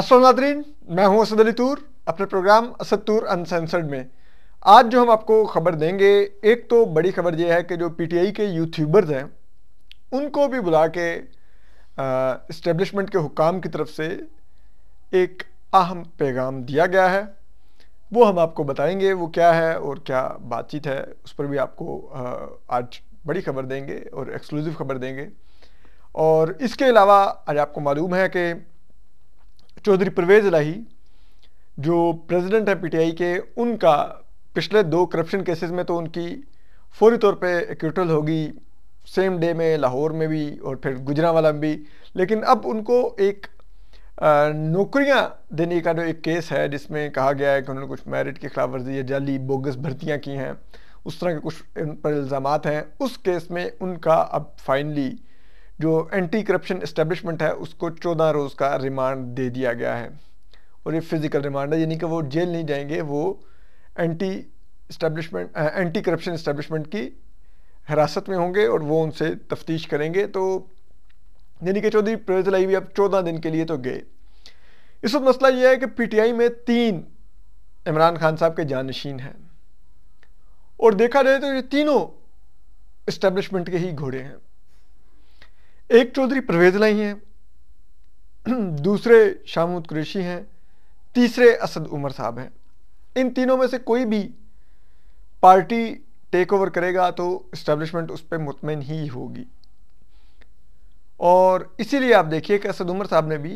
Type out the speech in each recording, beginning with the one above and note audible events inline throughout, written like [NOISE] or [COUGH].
असल नादरीन मैं हूं असद अली तूर अपने प्रोग्राम असद तूर अनसेंसर्ड में आज जो हम आपको खबर देंगे एक तो बड़ी खबर यह है कि जो पीटीआई के यूट्यूबर्स हैं उनको भी बुला के इस्टेब्लिशमेंट के हुकाम की तरफ से एक अहम पैगाम दिया गया है वो हम आपको बताएंगे वो क्या है और क्या बातचीत है उस पर भी आपको आ, आज बड़ी खबर देंगे और एक्सक्लूसिव खबर देंगे और इसके अलावा आज आपको मालूम है कि चौधरी परवेज़ लाही जो प्रेसिडेंट है पीटीआई के उनका पिछले दो करप्शन केसेस में तो उनकी फौरी तौर पे एक्यूटल होगी सेम डे में लाहौर में भी और फिर गुजरावाला में भी लेकिन अब उनको एक नौकरियां देने का जो एक केस है जिसमें कहा गया है कि उन्होंने कुछ मेरिट की खिलाफ वर्जी या जाली बोगस भर्तियां की हैं उस तरह के कुछ उन पर इल्ज़ाम हैं उस केस में उनका अब फाइनली जो एंटी करप्शन इस्टेब्लिशमेंट है उसको चौदह रोज़ का रिमांड दे दिया गया है और ये फिज़िकल रिमांड है यानी कि वो जेल नहीं जाएंगे वो anti establishment anti corruption establishment की हिरासत में होंगे और वो उनसे तफ्तीश करेंगे तो यानी कि चौधरी लाई भी अब चौदह दिन के लिए तो गए इस वक्त मसला यह है कि पीटीआई में तीन इमरान खान साहब के जानशीन हैं और देखा जाए तो ये तीनों इस्टेब्लिशमेंट के ही घोड़े हैं एक चौधरी परवेज लाई हैं दूसरे शामुद कुरेशी हैं तीसरे असद उमर साहब हैं इन तीनों में से कोई भी पार्टी टेक ओवर करेगा तो इस्टेब्लिशमेंट उस पर मुतमिन ही होगी और इसीलिए आप देखिए कि असद उमर साहब ने भी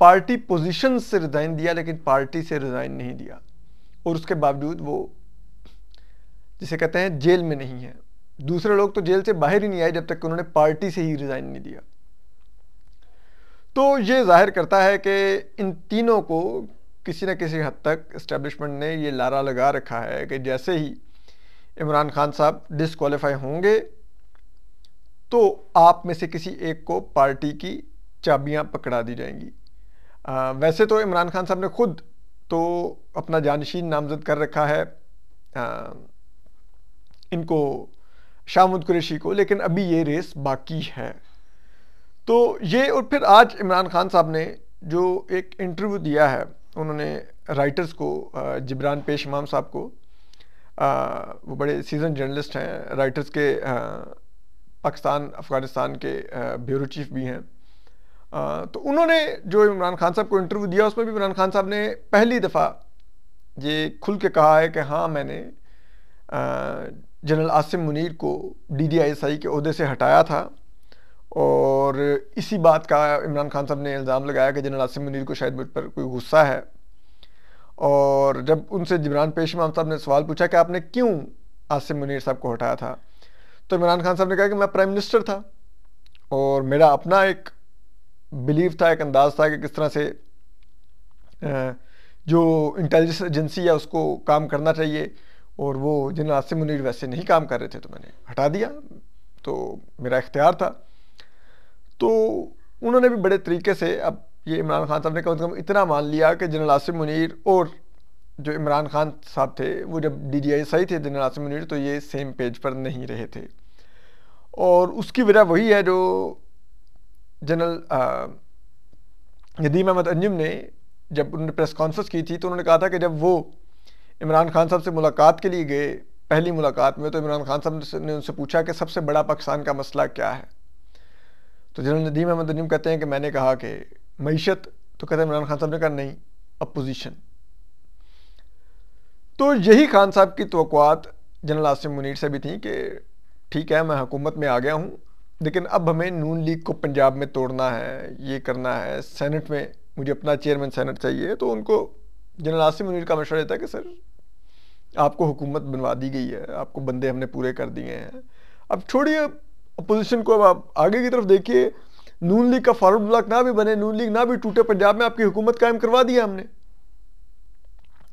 पार्टी पोजीशन से रिज़ाइन दिया लेकिन पार्टी से रिज़ाइन नहीं दिया और उसके बावजूद वो जिसे कहते हैं जेल में नहीं है दूसरे लोग तो जेल से बाहर ही नहीं आए जब तक उन्होंने पार्टी से ही रिज़ाइन नहीं दिया तो ये जाहिर करता है कि इन तीनों को किसी न किसी हद तक इस्टेब्लिशमेंट ने ये लारा लगा रखा है कि जैसे ही इमरान खान साहब डिसक्वालीफाई होंगे तो आप में से किसी एक को पार्टी की चाबियां पकड़ा दी जाएंगी आ, वैसे तो इमरान खान साहब ने खुद तो अपना जानशीन नामजद कर रखा है आ, इनको शामुद कुरेशी को लेकिन अभी ये रेस बाकी है तो ये और फिर आज इमरान खान साहब ने जो एक इंटरव्यू दिया है उन्होंने राइटर्स को जिब्रान पेश इमाम साहब को वो बड़े सीजन जर्नलिस्ट हैं राइटर्स के पाकिस्तान अफ़गानिस्तान के ब्यूरो चीफ भी हैं तो उन्होंने जो इमरान खान साहब को इंटरव्यू दिया उसमें भी इमरान खान साहब ने पहली दफ़ा ये खुल के कहा है कि हाँ मैंने जनरल आसिम मुनीर को D D I S I के अहदे से हटाया था और इसी बात का इमरान खान साहब ने इल्ज़ाम लगाया कि जनरल आसिम मुनीर को शायद मुझ पर कोई गुस्सा है और जब उनसे जिमरान पेश साहब ने सवाल पूछा कि आपने क्यों आसिम मुनीर साहब को हटाया था तो इमरान खान साहब ने कहा कि मैं प्राइम मिनिस्टर था और मेरा अपना एक बिलीव था एक अंदाज़ था कि किस तरह से जो इंटेलिजेंस एजेंसी है उसको काम करना चाहिए और वो जिन आसिम मुनीर वैसे नहीं काम कर रहे थे तो मैंने हटा दिया तो मेरा इख्तियार था तो उन्होंने भी बड़े तरीके से अब ये इमरान खान साहब ने कम से कम इतना मान लिया कि जनरल आसिम मुनीर और जो इमरान खान साहब थे वो जब डी डी आई सही थे जनरल आसिम मुनीर तो ये सेम पेज पर नहीं रहे थे और उसकी वजह वही है जो जनरल नदीम अहमद अंजुम ने जब उन्होंने प्रेस कॉन्फ्रेंस की थी तो उन्होंने कहा था कि जब वो इमरान खान साहब से मुलाकात के लिए गए पहली मुलाकात में तो इमरान खान साहब ने उनसे पूछा कि सबसे बड़ा पाकिस्तान का मसला क्या है तो जनरल नदीम अहमद नदीम कहते हैं कि मैंने कहा कि मीशत तो कहते इमरान खान साहब ने कहा नहीं अपोजिशन तो यही खान साहब की तो जनरल आसिम मुनीर से भी थी कि ठीक है मैं हुकूमत में आ गया हूँ लेकिन अब हमें नून लीग को पंजाब में तोड़ना है ये करना है सेनेट में मुझे अपना चेयरमैन सेनेट चाहिए तो उनको जनरल आसिम मुनीर का मशा रहता है कि सर आपको हुकूमत बनवा दी गई है आपको बंदे हमने पूरे कर दिए हैं अब छोड़िए अपोजिशन को अब आप आगे की तरफ देखिए नून लीग का फॉरवर्ड ब्लॉक ना भी बने नून लीग ना भी टूटे पंजाब में आपकी हुकूमत कायम करवा दिया हमने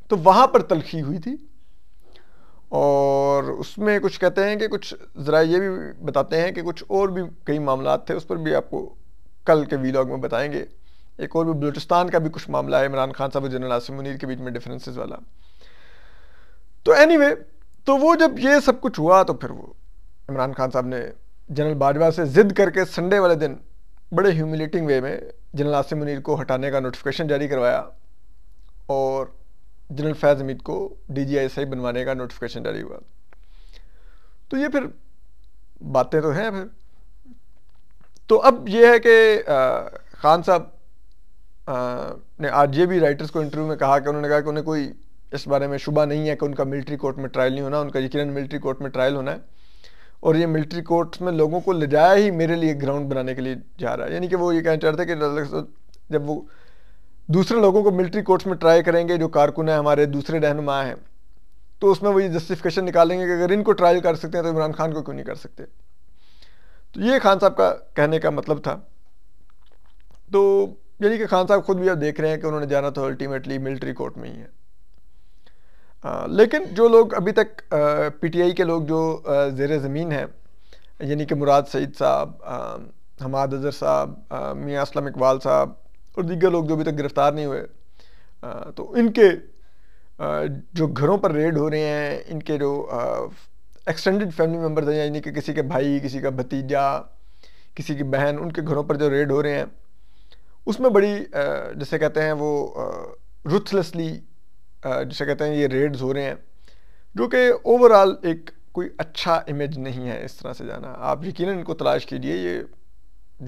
तो वहाँ पर तलखी हुई थी और उसमें कुछ कहते हैं कि कुछ ज़रा ये भी बताते हैं कि कुछ और भी कई मामला थे उस पर भी आपको कल के वीलॉग में बताएंगे एक और भी बलूचिस्तान का भी कुछ मामला है इमरान खान साहब और जनरल आसिम मुनीर के बीच में डिफरेंसेस वाला तो एनी anyway, तो वो जब ये सब कुछ हुआ तो फिर वो इमरान खान साहब ने जनरल बाजवा से ज़िद करके संडे वाले दिन बड़े ह्यूमिलेटिंग वे में जनरल आसिम मुनीर को हटाने का नोटिफिकेशन जारी करवाया और जनरल फैज़ हमीद को डी जी आई बनवाने का नोटिफिकेशन जारी हुआ तो ये फिर बातें तो हैं फिर तो अब ये है कि खान साहब ने आज ये भी राइटर्स को इंटरव्यू में कहा कि उन्होंने कहा कि उन्हें कोई इस बारे में शुबा नहीं है कि उनका मिलिट्री कोर्ट में ट्रायल नहीं होना उनका यकीन मिलिट्री कोर्ट में ट्रायल होना है और ये मिलिट्री कोर्ट में लोगों को ले जाया ही मेरे लिए ग्राउंड बनाने के लिए जा रहा है यानी कि वो ये कहना चाहते थे कि तो जब वो दूसरे लोगों को मिलिट्री कोर्ट्स में ट्राई करेंगे जो कारकुन है हमारे दूसरे रहनुमा हैं तो उसमें वो ये जस्टिफिकेशन निकालेंगे कि अगर इनको ट्रायल कर सकते हैं तो इमरान खान को क्यों नहीं कर सकते तो ये खान साहब का कहने का मतलब था तो यानी कि खान साहब खुद भी अब देख रहे हैं कि उन्होंने जाना तो अल्टीमेटली मिलिट्री कोर्ट में ही है आ, लेकिन जो लोग अभी तक पीटीआई के लोग जो ज़ेर ज़मीन हैं यानी कि मुराद सईद साहब हमाद अजहर साहब मियाँ असलम इकबाल साहब और दीगर लोग जो अभी तक गिरफ़्तार नहीं हुए आ, तो इनके आ, जो घरों पर रेड हो रहे हैं इनके जो एक्सटेंडेड फैमिली मेम्बर्स हैं यानी कि किसी के भाई किसी का भतीजा किसी की बहन उनके घरों पर जो रेड हो रहे हैं उसमें बड़ी जैसे कहते हैं वो रुथलेसली जैसे कहते हैं ये रेड्स हो रहे हैं जो कि ओवरऑल एक कोई अच्छा इमेज नहीं है इस तरह से जाना आप यकीन इनको तलाश कीजिए ये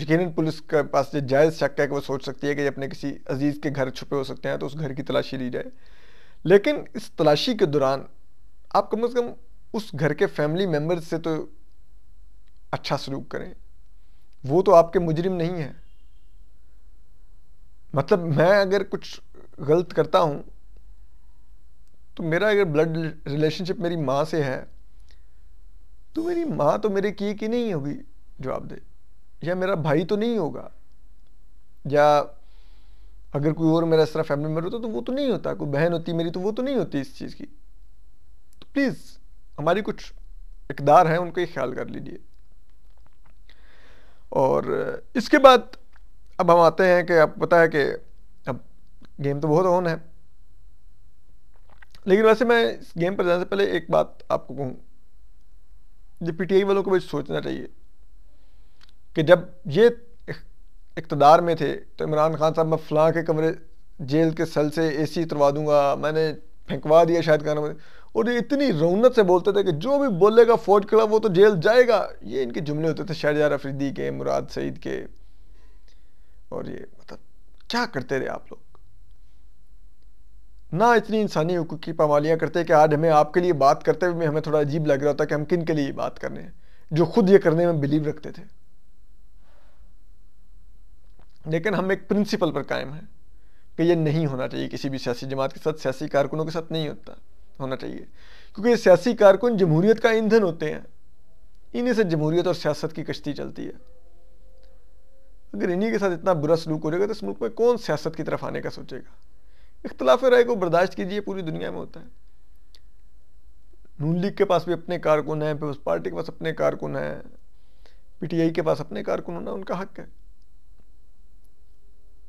यकीन पुलिस के पास ये जायज़ शक है कि वो सोच सकती है कि ये अपने किसी अजीज़ के घर छुपे हो सकते हैं तो उस घर की तलाशी ली जाए लेकिन इस तलाशी के दौरान आप कम अज़ कम उस घर के फैमिली मेम्बर से तो अच्छा सलूक करें वो तो आपके मुजरिम नहीं हैं मतलब मैं अगर कुछ गलत करता हूँ तो मेरा अगर ब्लड रिलेशनशिप मेरी माँ से है तो मेरी माँ तो मेरे किए की नहीं होगी जवाब दे या मेरा भाई तो नहीं होगा या अगर कोई और मेरा इस तरह फैमिली मेम्बर होता तो वो तो नहीं होता कोई बहन होती मेरी तो वो तो नहीं होती इस चीज़ की तो प्लीज़ हमारी कुछ इकदार हैं उनका ही ख्याल कर लीजिए और इसके बाद अब हम आते हैं कि आप पता है कि अब गेम तो बहुत ऑन है लेकिन वैसे मैं इस गेम पर जाने से पहले एक बात आपको कहूँ टी पीटीआई वालों को भी सोचना चाहिए कि जब ये इकतदार में थे तो इमरान खान साहब मैं फलां के कमरे जेल के सल से एसी उतरवा दूंगा मैंने फेंकवा दिया शायद कहना मुझे और ये इतनी रौनत से बोलते थे कि जो भी बोलेगा फौज खिलाफ वो तो जेल जाएगा ये इनके जुमले होते थे शाहजहा अफरीदी के मुराद सईद के और ये मतलब क्या करते रहे आप लोग ना इतनी इंसानी हकूक़ की पामालियाँ करते कि आज हमें आपके लिए बात करते हुए हमें थोड़ा अजीब लग रहा था कि हम किन के लिए बात कर रहे हैं जो खुद ये करने में बिलीव रखते थे लेकिन हम एक प्रिंसिपल पर कायम हैं कि ये नहीं होना चाहिए किसी भी सियासी जमात के साथ सियासी कारकुनों के साथ नहीं होता होना चाहिए क्योंकि ये सियासी कारकुन जमहूरीत का ईंधन होते हैं इन्हीं से जमहूरीत और सियासत की कश्ती चलती है अगर इन्हीं के साथ इतना बुरा सलूक हो जाएगा तो इस मुल्क में कौन सियासत की तरफ आने का सोचेगा इख्तलाफ राय को बर्दाश्त कीजिए पूरी दुनिया में होता है नून लीग के पास भी अपने कारकुन हैं पीपल्स पार्टी के पास अपने कारकुन हैं पीटीआई के पास अपने कारकुन होना उनका हक है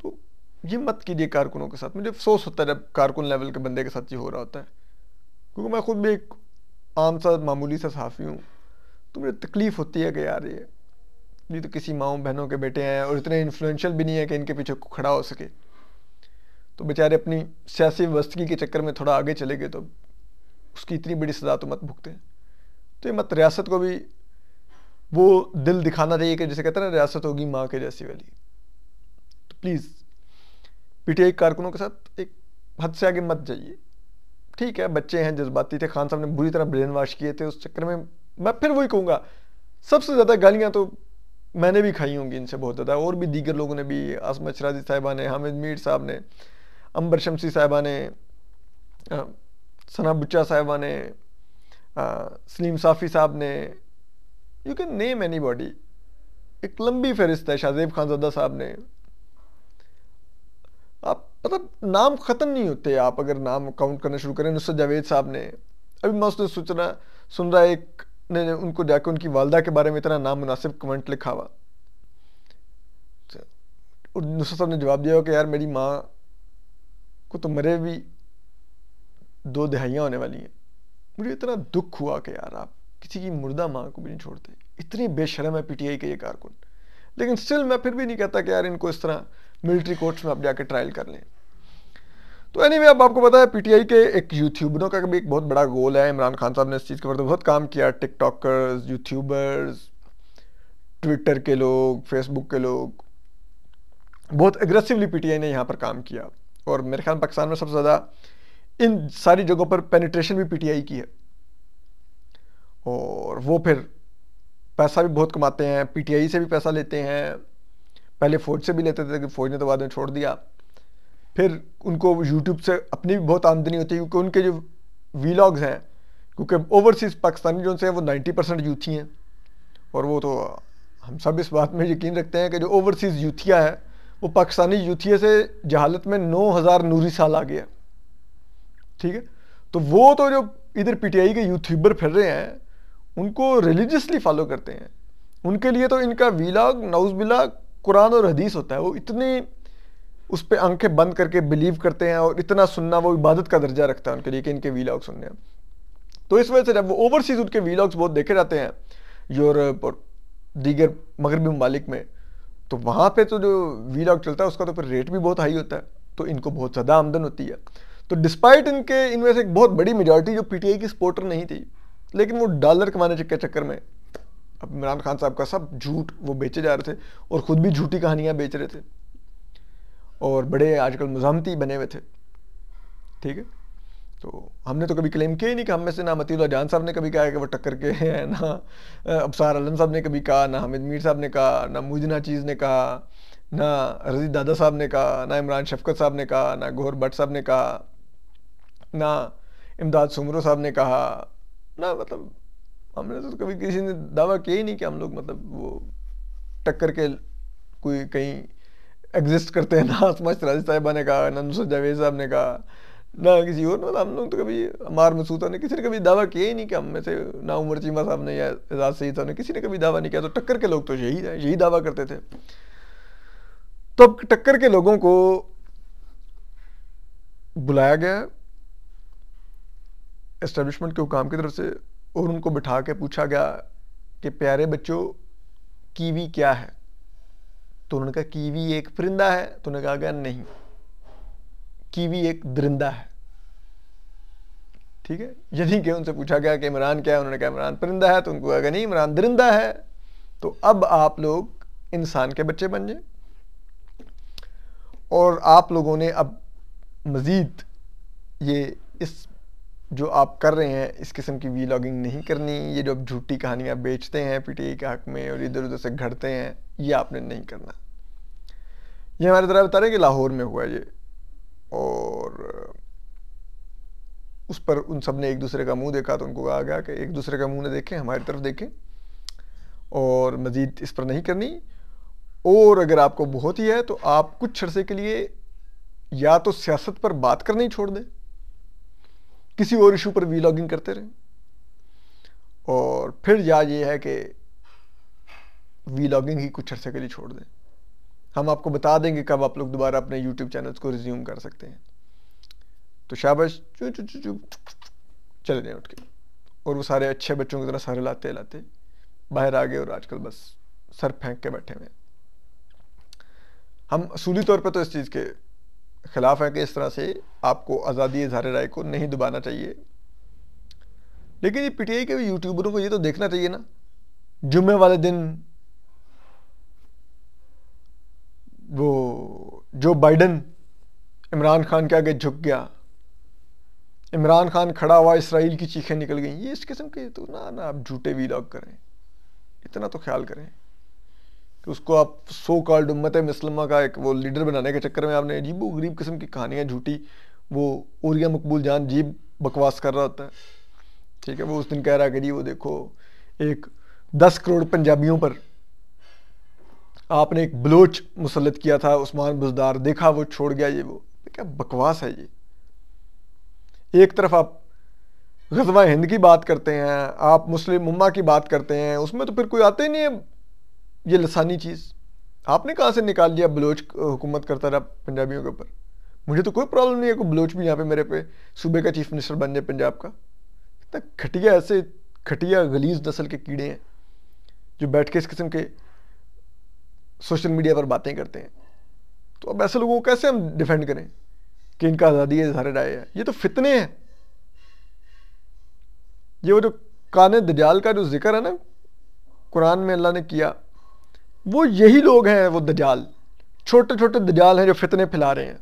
तो ये मत कीजिए कारकुनों के साथ मुझे अफसोस होता है जब कारकुन लेवल के बंदे के साथ ये हो रहा होता है क्योंकि मैं खुद भी एक आम सा मामूली सा साफी हूँ तो मुझे तकलीफ़ होती है कि यार ये भी तो किसी माओ बहनों के बेटे हैं और इतने इन्फ्लुएंशियल भी नहीं है कि इनके पीछे खड़ा हो सके तो बेचारे अपनी सियासी व्यवस्थगी के चक्कर में थोड़ा आगे चले गए तो उसकी इतनी बड़ी सज़ा तो मत भुगते तो ये मत रियासत को भी वो दिल दिखाना चाहिए कि जैसे कहते हैं ना रियासत होगी माँ के जैसी वाली तो प्लीज़ पीटीआई कारकुनों के साथ एक हद से आगे मत जाइए ठीक है बच्चे हैं जज्बाती थे खान साहब ने बुरी तरह ब्रेन वाश किए थे उस चक्कर में मैं फिर वही कहूँगा सबसे ज़्यादा गालियाँ तो मैंने भी खाई होंगी इनसे बहुत ज़्यादा और भी दीगर लोगों ने भी आसमा शराजी साहिबा ने हामिद मीर साहब ने अम्बर शमसी साहिबा ने सना बुच्चा साहिबा ने सलीम साफ़ी साहब ने you can name anybody एक लंबी फहरिस्त है शाहजेब खानजादा साहब ने आप मतलब नाम ख़त्म नहीं होते आप अगर नाम काउंट करना शुरू करें नुसरत जावेद साहब ने अभी मैं उसने सोच रहा सुन रहा एक ने उनको जाकर उनकी वालदा के बारे में इतना नामुनासिब कमेंट लिखा हुआ और तो नुसरत साहब ने जवाब दिया कि यार मेरी माँ को तो मरे भी दो दहाइयाँ होने वाली हैं मुझे इतना दुख हुआ कि यार आप किसी की मुर्दा माँ को भी नहीं छोड़ते इतनी बेशरम है पीटीआई के ये कारकुन लेकिन स्टिल मैं फिर भी नहीं कहता कि यार इनको इस तरह मिलिट्री कोर्ट्स में आप जाके ट्रायल कर लें तो एनी anyway, अब आपको पता है पीटीआई के एक यूट्यूबरों का भी एक बहुत बड़ा गोल है इमरान खान साहब ने इस चीज़ के ऊपर तो बहुत काम किया टिकटॉकर्स यूट्यूबर्स ट्विटर के लोग फेसबुक के लोग बहुत एग्रेसिवली पीटीआई ने यहाँ पर काम किया और मेरे ख्याल पाकिस्तान में सबसे ज़्यादा इन सारी जगहों पर पेनिट्रेशन भी पी की है और वो फिर पैसा भी बहुत कमाते हैं पी से भी पैसा लेते हैं पहले फौज से भी लेते थे फौज ने तो बाद में छोड़ दिया फिर उनको यूट्यूब से अपनी भी बहुत आमदनी होती है क्योंकि उनके जो वीलाग्स हैं क्योंकि ओवरसीज़ पाकिस्तानी जो हैं वो नाइन्टी परसेंट यूथी हैं और वो तो हम सब इस बात में यकीन रखते हैं कि जो ओवरसीज़ यूथिया है वो पाकिस्तानी यूथिया से जहालत में नौ हज़ार नूरी साल आ गया ठीक है तो वो तो जो इधर पीटीआई के यूथ्यूबर फिर रहे हैं उनको रिलीजसली फॉलो करते हैं उनके लिए तो इनका वीलाग नाउज बिला कुरान और हदीस होता है वो इतनी उस पर आंखें बंद करके बिलीव करते हैं और इतना सुनना वो इबादत का दर्जा रखता है उनके लिए कि इनके वीलॉग सुनने हैं तो इस वजह से जब वो ओवरसीज़ उनके वीलॉग्स बहुत देखे जाते हैं यूरोप और दीगर मगरबी ममालिक में तो वहाँ पे तो जो वीलॉग चलता है उसका तो फिर रेट भी बहुत हाई होता है तो इनको बहुत ज़्यादा आमदन होती है तो डिस्पाइट इनके इनमें से एक बहुत बड़ी मेजॉरिटी जो पी की सपोर्टर नहीं थी लेकिन वो डॉलर कमाने के चक्कर में अब इमरान खान साहब का सब झूठ वो बेचे जा रहे थे और ख़ुद भी झूठी कहानियाँ बेच रहे थे और बड़े आजकल मजामती बने हुए थे ठीक है तो हमने तो कभी क्लेम किया ही नहीं कि हम में से ना मतीउल्ला जान साहब ने कभी कहा है कि वो टक्कर के हैं [LAUGHS] ना अबसार आलम साहब ने कभी कहा ना हमिद मीर साहब ने कहा ना मुजना चीज़ ने कहा ना रजी दादा साहब ने कहा ना इमरान शफकत साहब ने कहा ना गोहर भट्ट साहब ने कहा ना इमदाद सुमरों साहब ने कहा ना मतलब हमने तो कभी किसी ने दावा किया ही नहीं कि हम लोग मतलब वो टक्कर के कोई कहीं एग्जिस्ट करते हैं ना मच [LAUGHS] राज साहिबा ने कहा ना नुसर जावेद साहब ने कहा ना किसी और मतलब हम लोग तो कभी अमार मसूदा ने किसी ने कभी दावा किया ही नहीं कि हम में से ना उमर चीमा साहब ने या एजाज सईद साहब ने किसी ने कभी दावा नहीं किया तो टक्कर के लोग तो यही यही दावा करते थे तो अब टक्कर के लोगों को बुलाया गया इस्टेब्लिशमेंट के हुकाम की तरफ से और उनको बिठा के पूछा गया कि प्यारे बच्चों कीवी क्या है तो उन्होंने कहा कीवी एक परिंदा है तो उन्होंने कहा नहीं कीवी एक दरिंदा है ठीक है यदि कि उनसे पूछा गया कि इमरान क्या है उन्होंने कहा इमरान परिंदा है तो उनको कहा नहीं इमरान दरिंदा है तो अब आप लोग इंसान के बच्चे बन जाए और आप लोगों ने अब मज़ीद ये इस जो आप कर रहे हैं इस किस्म की वी लॉगिंग नहीं करनी ये जो आप झूठी कहानियाँ बेचते हैं पी के हक में और इधर उधर से घड़ते हैं ये आपने नहीं करना ये हमारे तरह बता रहे हैं कि लाहौर में हुआ ये और उस पर उन सब ने एक दूसरे का मुंह देखा तो उनको कहा गया कि एक दूसरे का मुंह ना देखें हमारी तरफ देखें और मज़ीद इस पर नहीं करनी और अगर आपको बहुत ही है तो आप कुछ अरसे के लिए या तो सियासत पर बात करनी छोड़ दें किसी और इशू पर वी लॉगिंग करते रहें और फिर या ये है कि वी लॉगिंग ही कुछ अर्से के लिए छोड़ दें हम आपको बता देंगे कब आप लोग दोबारा अपने यूट्यूब चैनल्स को रिज्यूम कर सकते हैं तो शाबाश चू चू चू चू चले जाएँ उठ के और वो सारे अच्छे बच्चों की तरह सारे लाते लाते बाहर आ गए और आजकल बस सर फेंक के बैठे हुए हैं हम असूली तौर पर तो इस चीज़ के खिलाफ है कि इस तरह से आपको आज़ादी इजहार राय को नहीं दबाना चाहिए लेकिन ये पीटीआई के यूट्यूबरों को ये तो देखना चाहिए ना जुम्मे वाले दिन वो जो बाइडन इमरान खान के आगे झुक गया इमरान खान खड़ा हुआ इसराइल की चीखें निकल गई ये इस किस्म के तो ना ना आप झूठे वीलॉग करें इतना तो ख्याल करें उसको आप सो कॉल्ड उम्मत मुसलमा का एक वो लीडर बनाने के चक्कर में आपने अजीब गरीब किस्म की कहानियाँ झूठी वो ओरिया मकबूल जान जीब बकवास कर रहा होता है ठीक है वो उस दिन कह रहा है कि जी वो देखो एक दस करोड़ पंजाबियों पर आपने एक बलोच मुसलत किया था उस्मान बुजदार देखा वो छोड़ गया ये वो क्या बकवास है ये एक तरफ आप गजवा हिंद की बात करते हैं आप मुस्लिम उम्मा की बात करते हैं उसमें तो फिर कोई आते ही नहीं है ये लसानी चीज़ आपने कहाँ से निकाल लिया बलोच हुकूमत करता रहा पंजाबियों के ऊपर मुझे तो कोई प्रॉब्लम नहीं है कोई बलोच भी यहाँ पे मेरे पे सूबे का चीफ मिनिस्टर बन जाए पंजाब का इतना खटिया ऐसे खटिया गलीज नस्ल के कीड़े हैं जो बैठ के इस किस्म के सोशल मीडिया पर बातें करते हैं तो अब ऐसे लोगों को कैसे हम डिफेंड करें कि इनका आज़ादी है सारे राय है ये तो फितने हैं ये वो जो कान दजाल का जो जिक्र है ना कुरान में अल्लाह ने किया वो यही लोग हैं वो दजाल छोटे छोटे दजाल हैं जो फितने फैला रहे हैं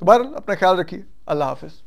तो बहर अपना ख्याल रखिए अल्लाह हाफिज़